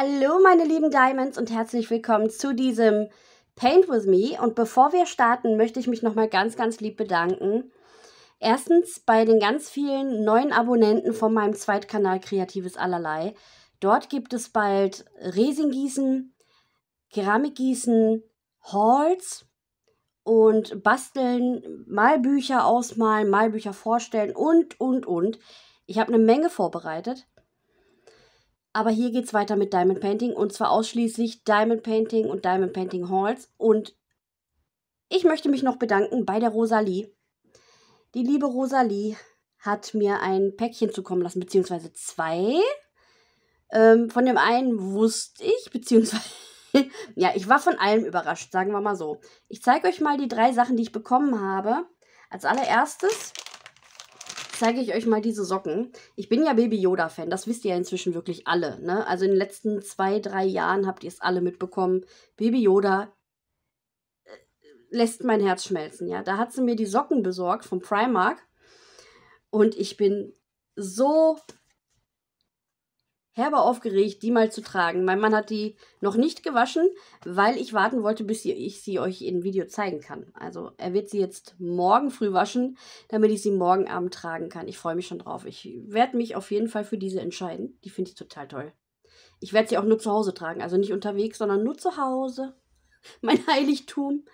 Hallo meine lieben Diamonds und herzlich willkommen zu diesem Paint with Me. Und bevor wir starten, möchte ich mich nochmal ganz, ganz lieb bedanken. Erstens bei den ganz vielen neuen Abonnenten von meinem Zweitkanal Kreatives Allerlei. Dort gibt es bald Resingießen, Keramikgießen, Halls und Basteln, Malbücher ausmalen, Malbücher vorstellen und, und, und. Ich habe eine Menge vorbereitet. Aber hier geht es weiter mit Diamond Painting und zwar ausschließlich Diamond Painting und Diamond Painting Halls. Und ich möchte mich noch bedanken bei der Rosalie. Die liebe Rosalie hat mir ein Päckchen zukommen lassen, beziehungsweise zwei. Ähm, von dem einen wusste ich, beziehungsweise. ja, ich war von allem überrascht, sagen wir mal so. Ich zeige euch mal die drei Sachen, die ich bekommen habe. Als allererstes zeige ich euch mal diese Socken. Ich bin ja Baby Yoda-Fan, das wisst ihr ja inzwischen wirklich alle. Ne? Also in den letzten zwei, drei Jahren habt ihr es alle mitbekommen. Baby Yoda äh, lässt mein Herz schmelzen. Ja, da hat sie mir die Socken besorgt vom Primark und ich bin so herber aufgeregt, die mal zu tragen. Mein Mann hat die noch nicht gewaschen, weil ich warten wollte, bis ich sie euch in Video zeigen kann. Also er wird sie jetzt morgen früh waschen, damit ich sie morgen Abend tragen kann. Ich freue mich schon drauf. Ich werde mich auf jeden Fall für diese entscheiden. Die finde ich total toll. Ich werde sie auch nur zu Hause tragen. Also nicht unterwegs, sondern nur zu Hause. Mein Heiligtum.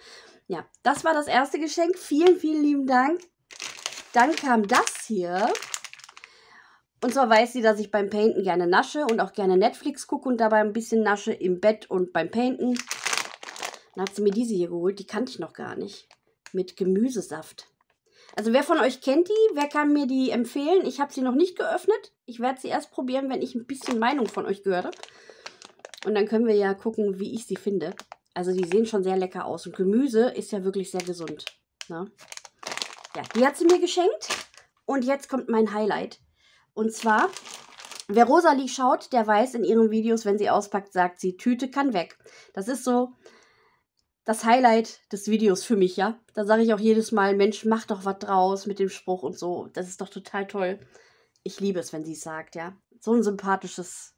Ja, das war das erste Geschenk. Vielen, vielen lieben Dank. Dann kam das hier. Und zwar weiß sie, dass ich beim Painten gerne nasche und auch gerne Netflix gucke und dabei ein bisschen nasche im Bett und beim Painten. Dann hat sie mir diese hier geholt, die kannte ich noch gar nicht. Mit Gemüsesaft. Also wer von euch kennt die? Wer kann mir die empfehlen? Ich habe sie noch nicht geöffnet. Ich werde sie erst probieren, wenn ich ein bisschen Meinung von euch gehört habe. Und dann können wir ja gucken, wie ich sie finde. Also die sehen schon sehr lecker aus. Und Gemüse ist ja wirklich sehr gesund. Na? Ne? Ja, die hat sie mir geschenkt. Und jetzt kommt mein Highlight. Und zwar, wer Rosalie schaut, der weiß in ihren Videos, wenn sie auspackt, sagt sie, Tüte kann weg. Das ist so das Highlight des Videos für mich, ja. Da sage ich auch jedes Mal, Mensch, mach doch was draus mit dem Spruch und so. Das ist doch total toll. Ich liebe es, wenn sie es sagt, ja. So ein sympathisches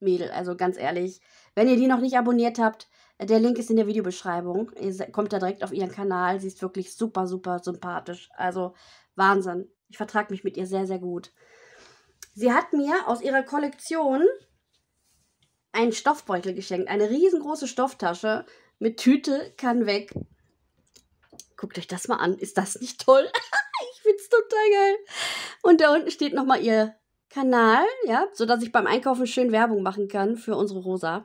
Mädel, also ganz ehrlich. Wenn ihr die noch nicht abonniert habt, äh, der Link ist in der Videobeschreibung. Ihr kommt da direkt auf ihren Kanal. Sie ist wirklich super, super sympathisch. Also Wahnsinn. Ich vertrage mich mit ihr sehr, sehr gut. Sie hat mir aus ihrer Kollektion einen Stoffbeutel geschenkt. Eine riesengroße Stofftasche mit Tüte kann weg. Guckt euch das mal an. Ist das nicht toll? ich find's total geil. Und da unten steht nochmal ihr Kanal, ja, sodass ich beim Einkaufen schön Werbung machen kann für unsere Rosa.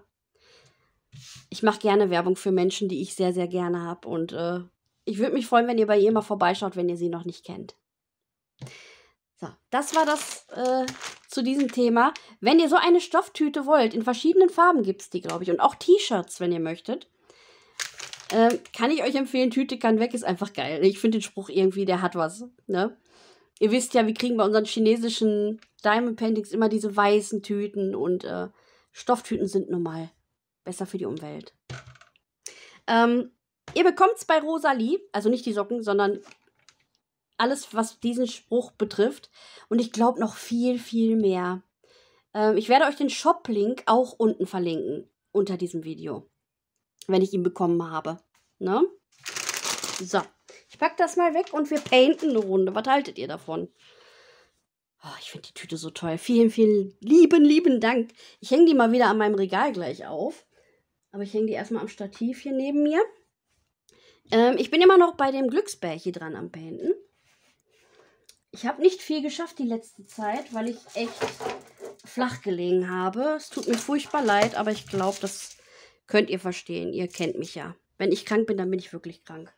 Ich mache gerne Werbung für Menschen, die ich sehr, sehr gerne habe. Und äh, ich würde mich freuen, wenn ihr bei ihr mal vorbeischaut, wenn ihr sie noch nicht kennt. So, das war das äh, zu diesem Thema. Wenn ihr so eine Stofftüte wollt, in verschiedenen Farben gibt es die, glaube ich. Und auch T-Shirts, wenn ihr möchtet. Äh, kann ich euch empfehlen, Tüte kann weg, ist einfach geil. Ich finde den Spruch irgendwie, der hat was. Ne? Ihr wisst ja, wir kriegen bei unseren chinesischen Diamond Paintings immer diese weißen Tüten und äh, Stofftüten sind nun mal besser für die Umwelt. Ähm, ihr bekommt es bei Rosalie, also nicht die Socken, sondern alles, was diesen Spruch betrifft. Und ich glaube noch viel, viel mehr. Ähm, ich werde euch den Shop-Link auch unten verlinken, unter diesem Video, wenn ich ihn bekommen habe. Ne? So, ich packe das mal weg und wir painten eine Runde. Was haltet ihr davon? Oh, ich finde die Tüte so toll. Vielen, vielen lieben, lieben Dank. Ich hänge die mal wieder an meinem Regal gleich auf. Aber ich hänge die erstmal am Stativ hier neben mir. Ähm, ich bin immer noch bei dem Glücksbärchen dran am Painten. Ich habe nicht viel geschafft die letzte Zeit, weil ich echt flach gelegen habe. Es tut mir furchtbar leid, aber ich glaube, das könnt ihr verstehen. Ihr kennt mich ja. Wenn ich krank bin, dann bin ich wirklich krank.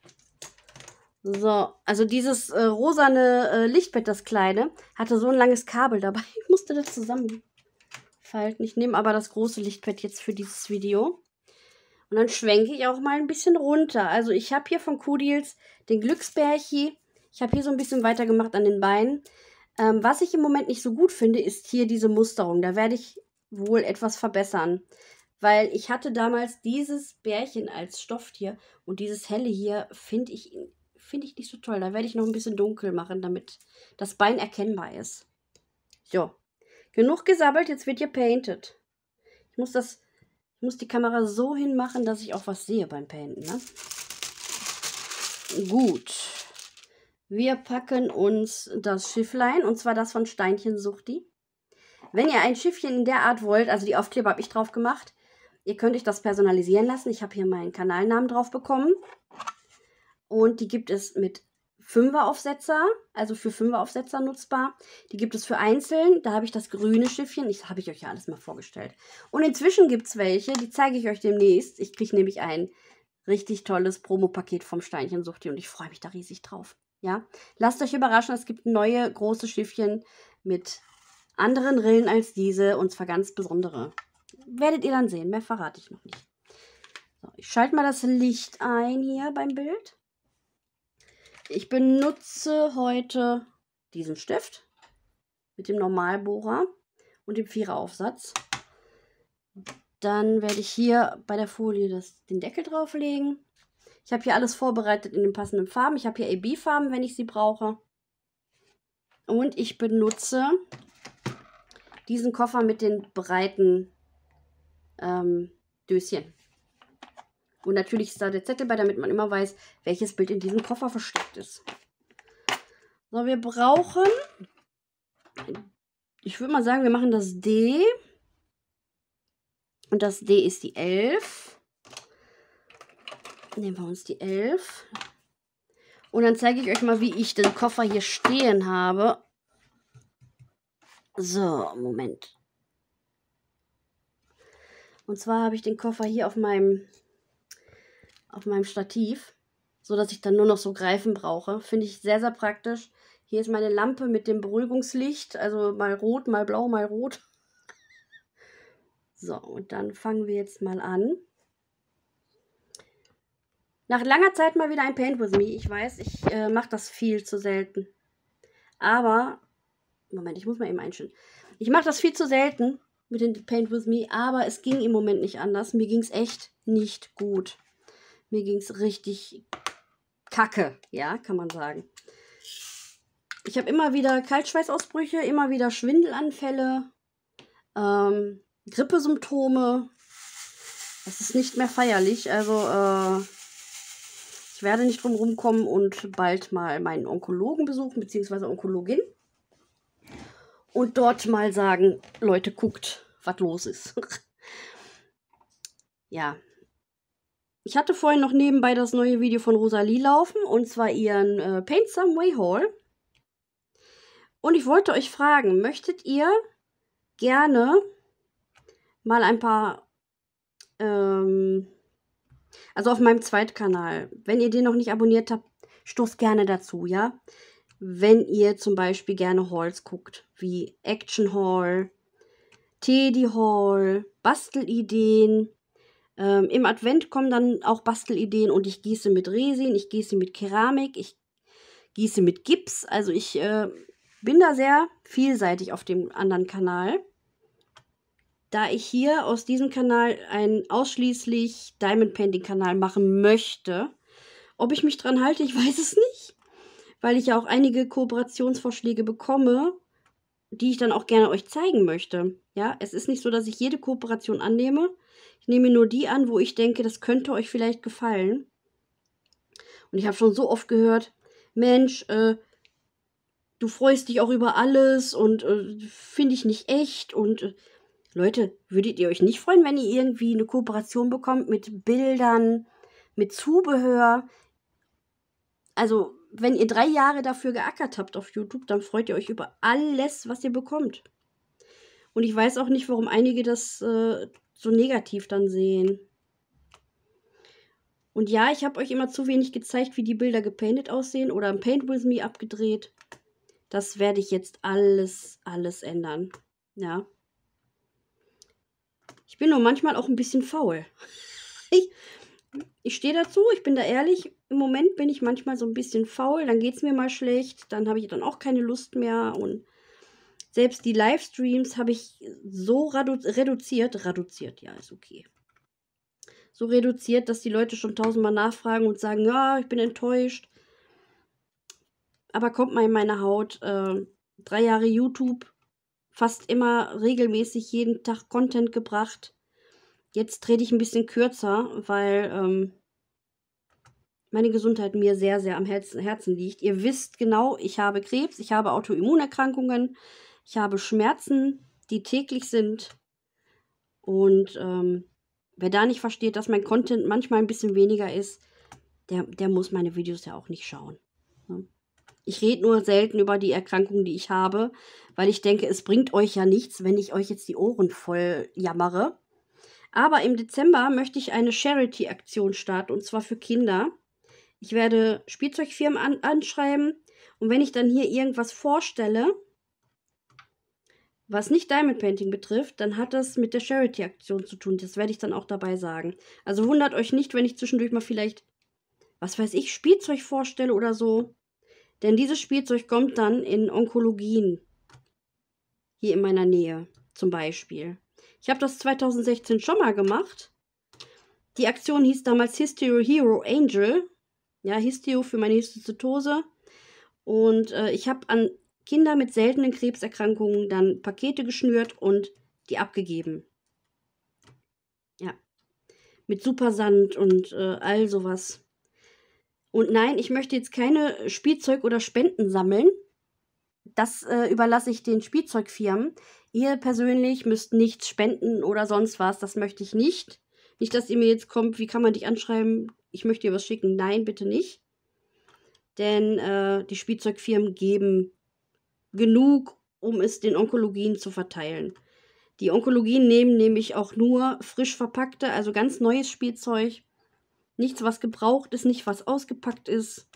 So, also dieses äh, rosane äh, Lichtbett, das kleine, hatte so ein langes Kabel dabei. Ich musste das zusammenfalten. Ich nehme aber das große Lichtbett jetzt für dieses Video. Und dann schwenke ich auch mal ein bisschen runter. Also ich habe hier von Kudils den Glücksbärchi, ich habe hier so ein bisschen weitergemacht an den Beinen. Ähm, was ich im Moment nicht so gut finde, ist hier diese Musterung. Da werde ich wohl etwas verbessern. Weil ich hatte damals dieses Bärchen als Stofftier und dieses helle hier finde ich, find ich nicht so toll. Da werde ich noch ein bisschen dunkel machen, damit das Bein erkennbar ist. So, genug gesabbelt, jetzt wird hier painted. Ich muss das, ich muss die Kamera so hinmachen, dass ich auch was sehe beim Painten, ne? Gut. Wir packen uns das Schifflein, und zwar das von Steinchen Suchti. Wenn ihr ein Schiffchen in der Art wollt, also die Aufkleber habe ich drauf gemacht, ihr könnt euch das personalisieren lassen. Ich habe hier meinen Kanalnamen drauf bekommen. Und die gibt es mit Fünferaufsetzer, also für Fünferaufsetzer nutzbar. Die gibt es für einzeln. Da habe ich das grüne Schiffchen. Das habe ich euch ja alles mal vorgestellt. Und inzwischen gibt es welche, die zeige ich euch demnächst. Ich kriege nämlich ein richtig tolles Promopaket vom Steinchen Suchti und ich freue mich da riesig drauf. Ja, lasst euch überraschen, es gibt neue große Schiffchen mit anderen Rillen als diese und zwar ganz besondere. Werdet ihr dann sehen, mehr verrate ich noch nicht. So, ich schalte mal das Licht ein hier beim Bild. Ich benutze heute diesen Stift mit dem Normalbohrer und dem Viereraufsatz. Dann werde ich hier bei der Folie das, den Deckel drauflegen ich habe hier alles vorbereitet in den passenden Farben. Ich habe hier AB-Farben, wenn ich sie brauche. Und ich benutze diesen Koffer mit den breiten ähm, Döschen. Und natürlich ist da der Zettel bei, damit man immer weiß, welches Bild in diesem Koffer versteckt ist. So, wir brauchen, ich würde mal sagen, wir machen das D. Und das D ist die 11. Nehmen wir uns die 11. Und dann zeige ich euch mal, wie ich den Koffer hier stehen habe. So, Moment. Und zwar habe ich den Koffer hier auf meinem, auf meinem Stativ, so dass ich dann nur noch so greifen brauche. Finde ich sehr, sehr praktisch. Hier ist meine Lampe mit dem Beruhigungslicht, also mal rot, mal blau, mal rot. So, und dann fangen wir jetzt mal an. Nach langer Zeit mal wieder ein Paint with Me. Ich weiß, ich äh, mache das viel zu selten. Aber, Moment, ich muss mal eben einstellen. Ich mache das viel zu selten mit den Paint with Me, aber es ging im Moment nicht anders. Mir ging es echt nicht gut. Mir ging es richtig kacke, ja, kann man sagen. Ich habe immer wieder Kaltschweißausbrüche, immer wieder Schwindelanfälle, ähm, Grippesymptome. Es ist nicht mehr feierlich. Also, äh, ich werde nicht drum rumkommen und bald mal meinen Onkologen besuchen, beziehungsweise Onkologin. Und dort mal sagen, Leute, guckt, was los ist. ja. Ich hatte vorhin noch nebenbei das neue Video von Rosalie laufen, und zwar ihren äh, Paint Some Way Haul. Und ich wollte euch fragen, möchtet ihr gerne mal ein paar ähm, also auf meinem Zweitkanal. Wenn ihr den noch nicht abonniert habt, stoßt gerne dazu, ja? Wenn ihr zum Beispiel gerne Halls guckt, wie Action Hall, Teddy Hall, Bastelideen. Ähm, Im Advent kommen dann auch Bastelideen und ich gieße mit Resin, ich gieße mit Keramik, ich gieße mit Gips. Also ich äh, bin da sehr vielseitig auf dem anderen Kanal da ich hier aus diesem Kanal einen ausschließlich Diamond Painting Kanal machen möchte. Ob ich mich dran halte, ich weiß es nicht, weil ich ja auch einige Kooperationsvorschläge bekomme, die ich dann auch gerne euch zeigen möchte. Ja, es ist nicht so, dass ich jede Kooperation annehme. Ich nehme nur die an, wo ich denke, das könnte euch vielleicht gefallen. Und ich habe schon so oft gehört, Mensch, äh, du freust dich auch über alles und äh, finde ich nicht echt und äh, Leute, würdet ihr euch nicht freuen, wenn ihr irgendwie eine Kooperation bekommt mit Bildern, mit Zubehör? Also, wenn ihr drei Jahre dafür geackert habt auf YouTube, dann freut ihr euch über alles, was ihr bekommt. Und ich weiß auch nicht, warum einige das äh, so negativ dann sehen. Und ja, ich habe euch immer zu wenig gezeigt, wie die Bilder gepainted aussehen oder im Paint With Me abgedreht. Das werde ich jetzt alles, alles ändern. Ja. Ich bin nur manchmal auch ein bisschen faul. Ich, ich stehe dazu, ich bin da ehrlich. Im Moment bin ich manchmal so ein bisschen faul, dann geht es mir mal schlecht, dann habe ich dann auch keine Lust mehr und selbst die Livestreams habe ich so redu reduziert, reduziert, ja, ist okay. So reduziert, dass die Leute schon tausendmal nachfragen und sagen, ja, ich bin enttäuscht. Aber kommt mal in meine Haut. Äh, drei Jahre YouTube, fast immer regelmäßig jeden Tag Content gebracht. Jetzt trete ich ein bisschen kürzer, weil ähm, meine Gesundheit mir sehr, sehr am Herzen, Herzen liegt. Ihr wisst genau, ich habe Krebs, ich habe Autoimmunerkrankungen, ich habe Schmerzen, die täglich sind. Und ähm, wer da nicht versteht, dass mein Content manchmal ein bisschen weniger ist, der, der muss meine Videos ja auch nicht schauen. Ne? Ich rede nur selten über die Erkrankung, die ich habe, weil ich denke, es bringt euch ja nichts, wenn ich euch jetzt die Ohren voll jammere. Aber im Dezember möchte ich eine Charity-Aktion starten, und zwar für Kinder. Ich werde Spielzeugfirmen an anschreiben und wenn ich dann hier irgendwas vorstelle, was nicht Diamond Painting betrifft, dann hat das mit der Charity-Aktion zu tun. Das werde ich dann auch dabei sagen. Also wundert euch nicht, wenn ich zwischendurch mal vielleicht, was weiß ich, Spielzeug vorstelle oder so. Denn dieses Spielzeug kommt dann in Onkologien. Hier in meiner Nähe zum Beispiel. Ich habe das 2016 schon mal gemacht. Die Aktion hieß damals Histio Hero Angel. Ja, Histio für meine Histozytose. Und äh, ich habe an Kinder mit seltenen Krebserkrankungen dann Pakete geschnürt und die abgegeben. Ja. Mit Supersand und äh, all sowas. Und nein, ich möchte jetzt keine Spielzeug oder Spenden sammeln. Das äh, überlasse ich den Spielzeugfirmen. Ihr persönlich müsst nichts spenden oder sonst was. Das möchte ich nicht. Nicht, dass ihr mir jetzt kommt, wie kann man dich anschreiben? Ich möchte dir was schicken. Nein, bitte nicht. Denn äh, die Spielzeugfirmen geben genug, um es den Onkologien zu verteilen. Die Onkologien nehmen nämlich auch nur frisch verpackte, also ganz neues Spielzeug Nichts, was gebraucht ist, nicht was ausgepackt ist.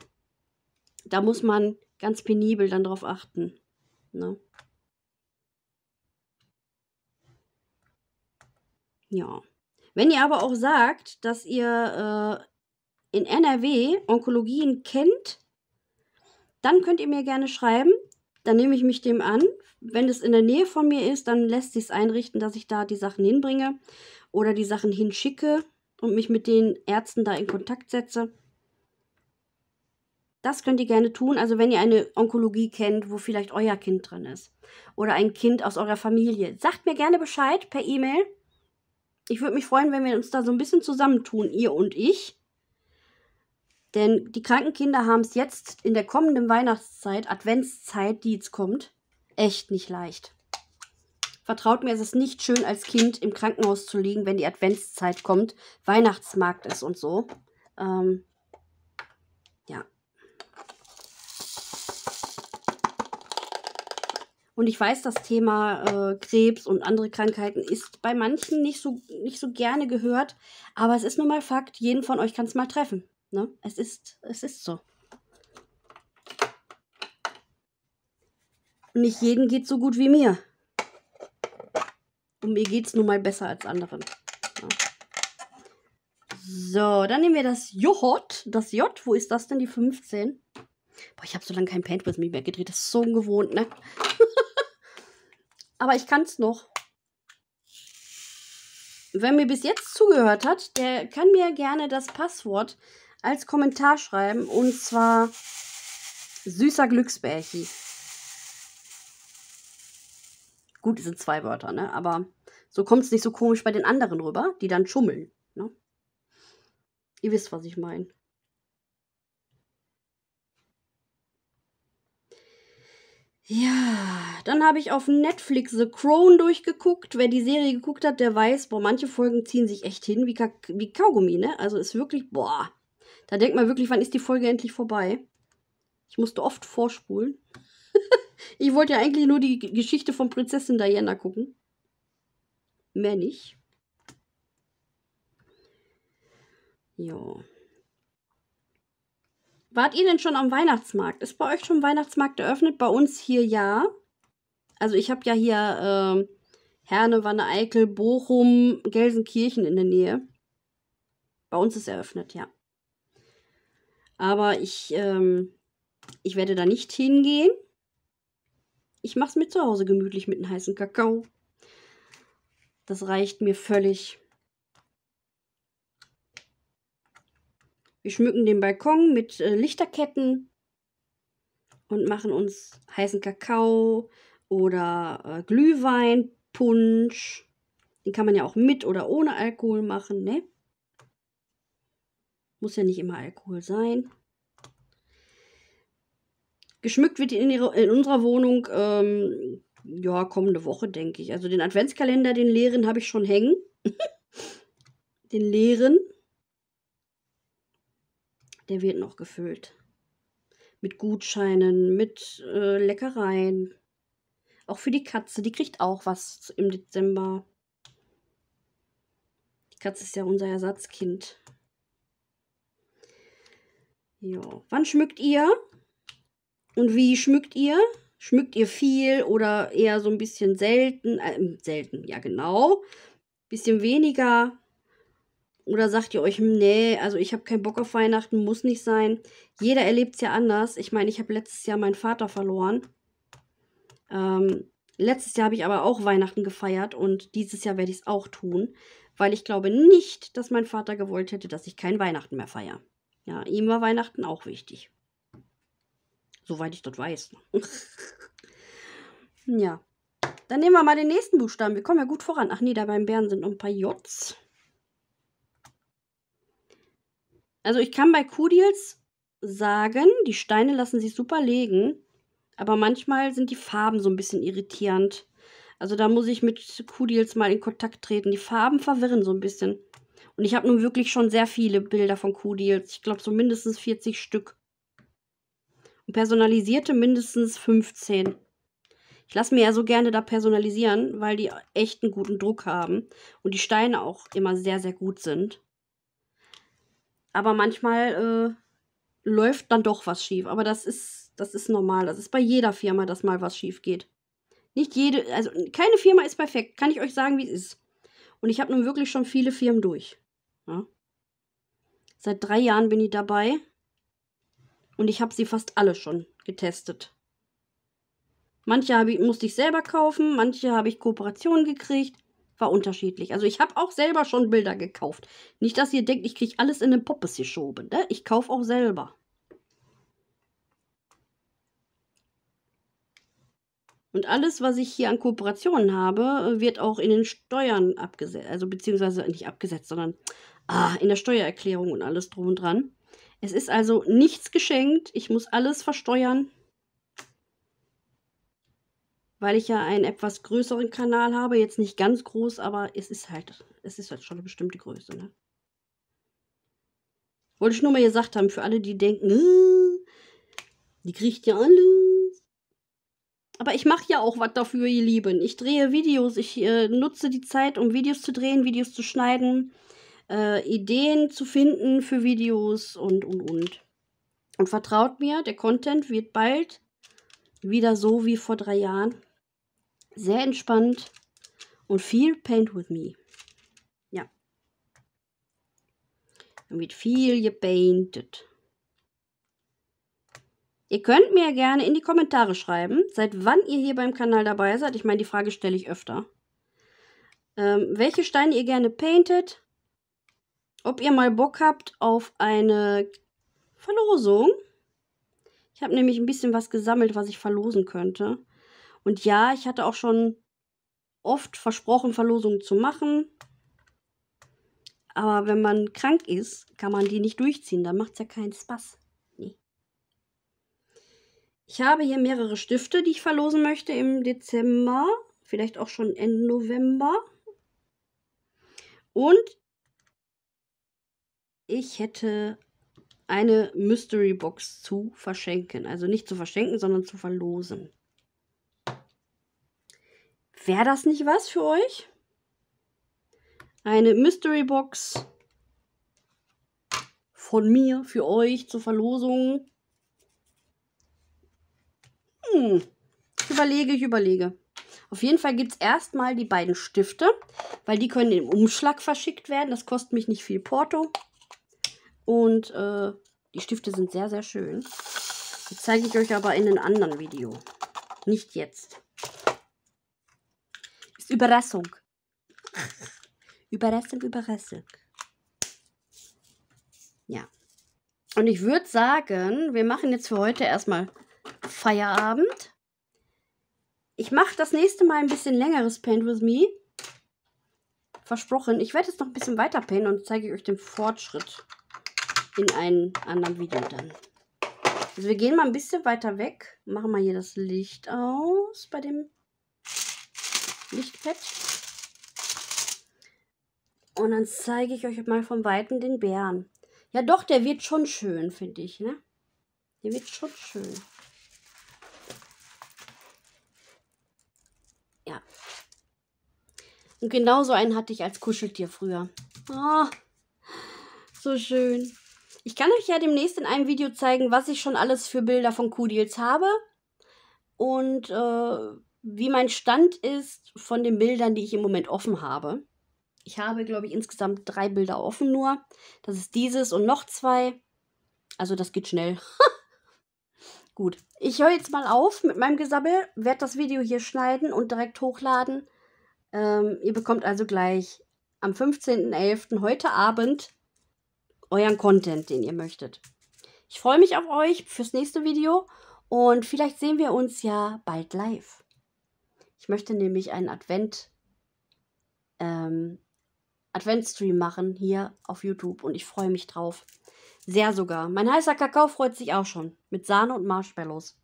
Da muss man ganz penibel dann drauf achten. Ne? Ja. Wenn ihr aber auch sagt, dass ihr äh, in NRW Onkologien kennt, dann könnt ihr mir gerne schreiben. Dann nehme ich mich dem an. Wenn es in der Nähe von mir ist, dann lässt sich es einrichten, dass ich da die Sachen hinbringe oder die Sachen hinschicke und mich mit den Ärzten da in Kontakt setze. Das könnt ihr gerne tun, also wenn ihr eine Onkologie kennt, wo vielleicht euer Kind drin ist oder ein Kind aus eurer Familie. Sagt mir gerne Bescheid per E-Mail. Ich würde mich freuen, wenn wir uns da so ein bisschen zusammentun, ihr und ich. Denn die kranken Kinder haben es jetzt in der kommenden Weihnachtszeit, Adventszeit, die jetzt kommt, echt nicht leicht. Vertraut mir, es ist nicht schön, als Kind im Krankenhaus zu liegen, wenn die Adventszeit kommt, Weihnachtsmarkt ist und so. Ähm, ja. Und ich weiß, das Thema äh, Krebs und andere Krankheiten ist bei manchen nicht so, nicht so gerne gehört, aber es ist nun mal Fakt, jeden von euch kann es mal treffen. Ne? Es, ist, es ist so. Und nicht jeden geht so gut wie mir. Und mir geht es nun mal besser als anderen. Ja. So, dann nehmen wir das Johot. Das J, wo ist das denn, die 15? Boah, ich habe so lange kein Paint With Me mehr gedreht. Das ist so ungewohnt, ne? Aber ich kann es noch. Wer mir bis jetzt zugehört hat, der kann mir gerne das Passwort als Kommentar schreiben. Und zwar süßer Glücksbärchen. Gut, es sind zwei Wörter, ne? Aber so kommt es nicht so komisch bei den anderen rüber, die dann schummeln. Ne? Ihr wisst, was ich meine. Ja, dann habe ich auf Netflix The Crown durchgeguckt. Wer die Serie geguckt hat, der weiß, boah, manche Folgen ziehen sich echt hin wie, Ka wie Kaugummi, ne? Also ist wirklich, boah. Da denkt man wirklich, wann ist die Folge endlich vorbei? Ich musste oft vorspulen. Ich wollte ja eigentlich nur die Geschichte von Prinzessin Diana gucken. Mehr nicht. Ja. Wart ihr denn schon am Weihnachtsmarkt? Ist bei euch schon Weihnachtsmarkt eröffnet? Bei uns hier ja. Also ich habe ja hier äh, Herne, Wanne, Eickel, Bochum, Gelsenkirchen in der Nähe. Bei uns ist eröffnet, ja. Aber ich, ähm, ich werde da nicht hingehen. Ich mache es mir zu Hause gemütlich mit einem heißen Kakao. Das reicht mir völlig. Wir schmücken den Balkon mit äh, Lichterketten und machen uns heißen Kakao oder äh, Glühwein, Punsch. Den kann man ja auch mit oder ohne Alkohol machen, ne? Muss ja nicht immer Alkohol sein. Geschmückt wird in, ihre, in unserer Wohnung, ähm, ja, kommende Woche, denke ich. Also den Adventskalender, den leeren, habe ich schon hängen. den leeren. Der wird noch gefüllt. Mit Gutscheinen, mit äh, Leckereien. Auch für die Katze, die kriegt auch was im Dezember. Die Katze ist ja unser Ersatzkind. Jo. Wann schmückt ihr? Und wie schmückt ihr? Schmückt ihr viel oder eher so ein bisschen selten? Äh, ähm, selten, ja genau. Bisschen weniger. Oder sagt ihr euch, hm, nee, also ich habe keinen Bock auf Weihnachten, muss nicht sein. Jeder erlebt es ja anders. Ich meine, ich habe letztes Jahr meinen Vater verloren. Ähm, letztes Jahr habe ich aber auch Weihnachten gefeiert und dieses Jahr werde ich es auch tun, weil ich glaube nicht, dass mein Vater gewollt hätte, dass ich kein Weihnachten mehr feiere. Ja, ihm war Weihnachten auch wichtig. Soweit ich dort weiß. Ne? ja. Dann nehmen wir mal den nächsten Buchstaben. Wir kommen ja gut voran. Ach nee, da beim Bären sind noch ein paar Js. Also ich kann bei Kudiels sagen, die Steine lassen sich super legen. Aber manchmal sind die Farben so ein bisschen irritierend. Also da muss ich mit Kudiels mal in Kontakt treten. Die Farben verwirren so ein bisschen. Und ich habe nun wirklich schon sehr viele Bilder von Kudiels. Ich glaube so mindestens 40 Stück. Personalisierte mindestens 15. Ich lasse mir ja so gerne da personalisieren, weil die echt einen guten Druck haben und die Steine auch immer sehr, sehr gut sind. Aber manchmal äh, läuft dann doch was schief. Aber das ist, das ist normal. Das ist bei jeder Firma, dass mal was schief geht. Nicht jede, also keine Firma ist perfekt. Kann ich euch sagen, wie es ist. Und ich habe nun wirklich schon viele Firmen durch. Ja. Seit drei Jahren bin ich dabei. Und ich habe sie fast alle schon getestet. Manche ich, musste ich selber kaufen, manche habe ich Kooperationen gekriegt. War unterschiedlich. Also ich habe auch selber schon Bilder gekauft. Nicht, dass ihr denkt, ich kriege alles in den Poppes geschoben. Ne? Ich kaufe auch selber. Und alles, was ich hier an Kooperationen habe, wird auch in den Steuern abgesetzt. Also beziehungsweise nicht abgesetzt, sondern ah, in der Steuererklärung und alles drum und dran. Es ist also nichts geschenkt. Ich muss alles versteuern, weil ich ja einen etwas größeren Kanal habe. Jetzt nicht ganz groß, aber es ist halt, es ist halt schon eine bestimmte Größe. Ne? Wollte ich nur mal gesagt haben, für alle, die denken, äh, die kriegt ja alles. Aber ich mache ja auch was dafür, ihr Lieben. Ich drehe Videos, ich äh, nutze die Zeit, um Videos zu drehen, Videos zu schneiden äh, Ideen zu finden für Videos und, und, und. Und vertraut mir, der Content wird bald wieder so wie vor drei Jahren. Sehr entspannt und viel Paint with me. Ja. Dann wird viel gepaintet. Ihr könnt mir gerne in die Kommentare schreiben, seit wann ihr hier beim Kanal dabei seid. Ich meine, die Frage stelle ich öfter. Ähm, welche Steine ihr gerne paintet, ob ihr mal Bock habt auf eine Verlosung. Ich habe nämlich ein bisschen was gesammelt, was ich verlosen könnte. Und ja, ich hatte auch schon oft versprochen, Verlosungen zu machen. Aber wenn man krank ist, kann man die nicht durchziehen. Dann macht es ja keinen Spaß. Nee. Ich habe hier mehrere Stifte, die ich verlosen möchte im Dezember. Vielleicht auch schon Ende November. Und ich hätte eine Mystery Box zu verschenken. Also nicht zu verschenken, sondern zu verlosen. Wäre das nicht was für euch? Eine Mystery Box von mir für euch zur Verlosung. Hm. Ich überlege, ich überlege. Auf jeden Fall gibt es erstmal die beiden Stifte, weil die können im Umschlag verschickt werden. Das kostet mich nicht viel Porto. Und äh, die Stifte sind sehr, sehr schön. Die zeige ich euch aber in einem anderen Video. Nicht jetzt. Ist Überraschung. Überraschung, Überraschung. Ja. Und ich würde sagen, wir machen jetzt für heute erstmal Feierabend. Ich mache das nächste Mal ein bisschen längeres Paint with Me. Versprochen. Ich werde jetzt noch ein bisschen weiter painten und zeige euch den Fortschritt in einem anderen Video dann. Also wir gehen mal ein bisschen weiter weg. Machen mal hier das Licht aus bei dem Lichtpad. Und dann zeige ich euch mal von Weitem den Bären. Ja doch, der wird schon schön, finde ich, ne? Der wird schon schön. Ja. Und genau so einen hatte ich als Kuscheltier früher. Oh, so schön. Ich kann euch ja demnächst in einem Video zeigen, was ich schon alles für Bilder von Q-Deals habe und äh, wie mein Stand ist von den Bildern, die ich im Moment offen habe. Ich habe, glaube ich, insgesamt drei Bilder offen nur. Das ist dieses und noch zwei. Also das geht schnell. Gut, ich höre jetzt mal auf mit meinem Gesabbel, werde das Video hier schneiden und direkt hochladen. Ähm, ihr bekommt also gleich am 15.11. heute Abend euren Content, den ihr möchtet. Ich freue mich auf euch fürs nächste Video und vielleicht sehen wir uns ja bald live. Ich möchte nämlich einen Advent ähm, Adventstream machen hier auf YouTube und ich freue mich drauf. Sehr sogar. Mein heißer Kakao freut sich auch schon mit Sahne und Marshmallows.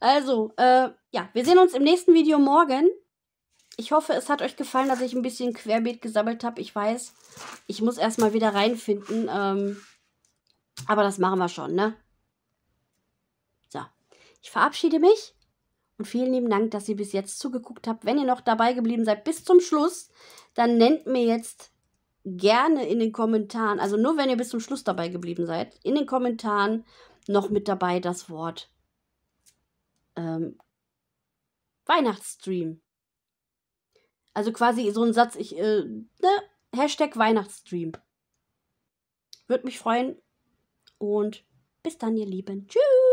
Also, äh, ja, wir sehen uns im nächsten Video morgen. Ich hoffe, es hat euch gefallen, dass ich ein bisschen Querbeet gesammelt habe. Ich weiß, ich muss erstmal wieder reinfinden. Ähm, aber das machen wir schon, ne? So. Ich verabschiede mich und vielen lieben Dank, dass ihr bis jetzt zugeguckt habt. Wenn ihr noch dabei geblieben seid bis zum Schluss, dann nennt mir jetzt gerne in den Kommentaren, also nur wenn ihr bis zum Schluss dabei geblieben seid, in den Kommentaren noch mit dabei das Wort ähm, Weihnachtsstream. Also quasi so ein Satz, ich, äh, ne? Hashtag Weihnachtsstream. Würde mich freuen. Und bis dann, ihr Lieben. Tschüss.